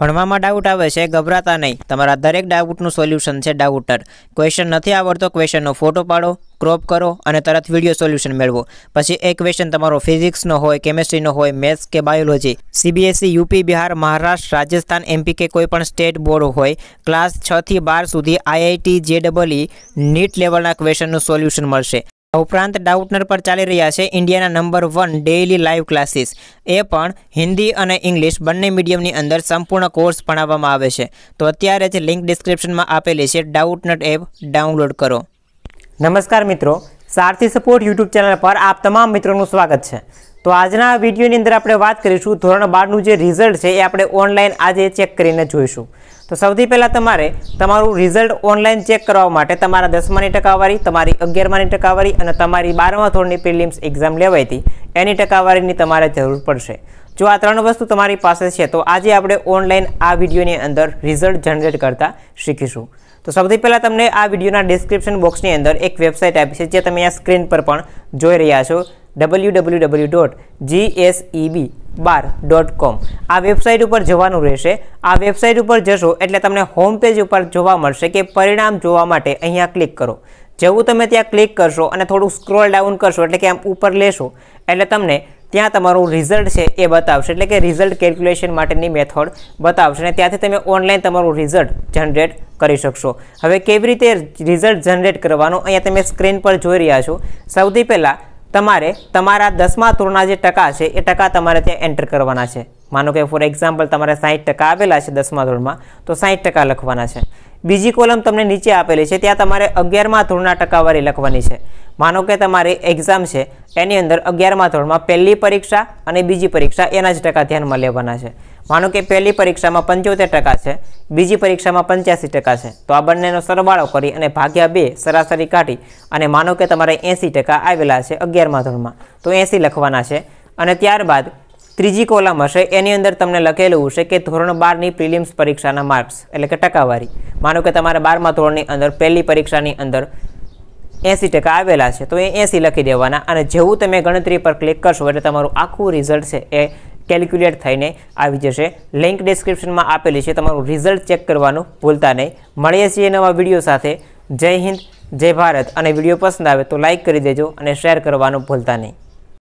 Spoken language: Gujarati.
ભણવામાં ડાઉટ આવે છે ગભરાતા નહીં તમારા દરેક ડાઉટનું સોલ્યુશન છે ડાઉટર ક્વેશ્ચન નથી આવડતો ક્વેશ્ચનનો ફોટો પાડો ક્રોપ કરો અને તરત વિડીયો સોલ્યુશન મેળવો પછી એ ક્વેશ્ચન તમારો ફિઝિક્સનો હોય કેમેસ્ટ્રીનો હોય મેથ્સ કે biology CBSE UP Bihar Maharashtra Rajasthan MP કે કોઈ પણ સ્ટેટ બોર્ડ હોય ક્લાસ છથી બાર સુધી આઈઆઈટી જેડબલઈ નીટ લેવલના ક્વેશ્ચનનું સોલ્યુશન મળશે ઉપરાંત ડાઉટનર પર ચાલી રહ્યા છે ઇન્ડિયાના number one daily live classes એ પણ હિન્દી અને ઇંગ્લિશ બંને મીડિયમની અંદર સંપૂર્ણ કોર્સ ભણાવવામાં આવે છે તો અત્યારે જ લિંક ડિસ્ક્રિપ્શનમાં આપેલી છે ડાઉટનટ એપ ડાઉનલોડ કરો નમસ્કાર મિત્રો સારથી સપોર્ટ યુટ્યુબ ચેનલ પર આપ તમામ મિત્રોનું સ્વાગત છે તો આજના વિડીયોની અંદર આપણે વાત કરીશું ધોરણ બારનું જે રિઝલ્ટ છે એ આપણે ઓનલાઈન આજે ચેક કરીને જોઈશું તો સૌથી પહેલાં તમારે તમારું રિઝલ્ટ ઓનલાઈન ચેક કરવા માટે તમારા દસમાની ટકાવારી તમારી અગિયારમાની ટકાવારી અને તમારી બારમા ધોરણની પ્રિલિમ્સ એક્ઝામ લેવાઈ હતી એની ટકાવારીની તમારે જરૂર પડશે જો આ ત્રણ વસ્તુ તમારી પાસે છે તો આજે આપણે ઓનલાઈન આ વિડીયોની અંદર રિઝલ્ટ જનરેટ કરતા શીખીશું તો સૌથી પહેલાં તમને આ વિડીયોના ડિસ્ક્રિપ્શન બોક્સની અંદર એક વેબસાઇટ આપી છે જે તમે આ સ્ક્રીન પર પણ જોઈ રહ્યા છો W W W dot GSEB બાર ડોટ કોમ આ વેબસાઇટ ઉપર જવાનું રહેશે આ વેબસાઇટ ઉપર જશો એટલે તમને હોમ પેજ ઉપર જોવા મળશે કે પરિણામ જોવા માટે અહીંયા ક્લિક કરો જેવું તમે ત્યાં ક્લિક કરશો અને થોડું સ્ક્રોલ ડાઉન કરશો એટલે કે આમ ઉપર લેશો એટલે તમને ત્યાં તમારું રિઝલ્ટ છે એ બતાવશે એટલે કે રિઝલ્ટ કેલ્ક્યુલેશન માટેની મેથડ બતાવશે અને ત્યાંથી તમે ઓનલાઈન તમારું રિઝલ્ટ જનરેટ કરી શકશો હવે કેવી રીતે રિઝલ્ટ જનરેટ કરવાનું અહીંયા તમે સ્ક્રીન પર જોઈ રહ્યા છો સૌથી પહેલાં તમારે તમારા દસમા ધોરણના જે ટકા છે એ ટકા તમારે ત્યાં એન્ટર કરવાના છે માનો કે ફોર એક્ઝામ્પલ તમારે સાહીઠ ટકા આવેલા છે દસમા ધોરણમાં તો સાહીઠ ટકા લખવાના છે બીજી કોલમ તમને નીચે આપેલી છે ત્યાં તમારે અગિયારમા ધોરણના ટકાવારી લખવાની છે માનો કે તમારી એક્ઝામ છે એની અંદર અગિયારમા ધોરણમાં પહેલી પરીક્ષા અને બીજી પરીક્ષા એના જ ટકા ધ્યાનમાં લેવાના છે માનો કે પહેલી પરીક્ષામાં પંચોતેર ટકા છે બીજી પરીક્ષામાં પંચ્યાસી ટકા છે તો આ બંનેનો સરવાળો કરી અને ભાગ્યા બે સરાસરી કાઢી અને માનો કે તમારે એંસી ટકા આવેલા છે અગિયારમાં ધોરણમાં તો એંસી લખવાના છે અને ત્યારબાદ ત્રીજી કોલમ હશે એની અંદર તમને લખેલું હશે કે ધોરણ બારની પ્રિલિમ્સ પરીક્ષાના માર્ક્સ એટલે કે ટકાવારી માનો કે તમારા બારમા ધોરણની અંદર પહેલી પરીક્ષાની અંદર એંસી ટકા આવેલા છે તો એ એંસી લખી દેવાના અને જેવું તમે ગણતરી પર ક્લિક કરશો એટલે તમારું આખું રિઝલ્ટ છે એ કેલ્ક્યુલેટ થઈને આવી જશે લિંક ડિસ્ક્રિપ્શનમાં આપેલી છે તમારું રિઝલ્ટ ચેક કરવાનું ભૂલતા નહીં મળીએ છીએ નવા વિડીયો સાથે જય હિન્દ જય ભારત અને વિડીયો પસંદ આવે તો લાઇક કરી દેજો અને શેર કરવાનું ભૂલતા નહીં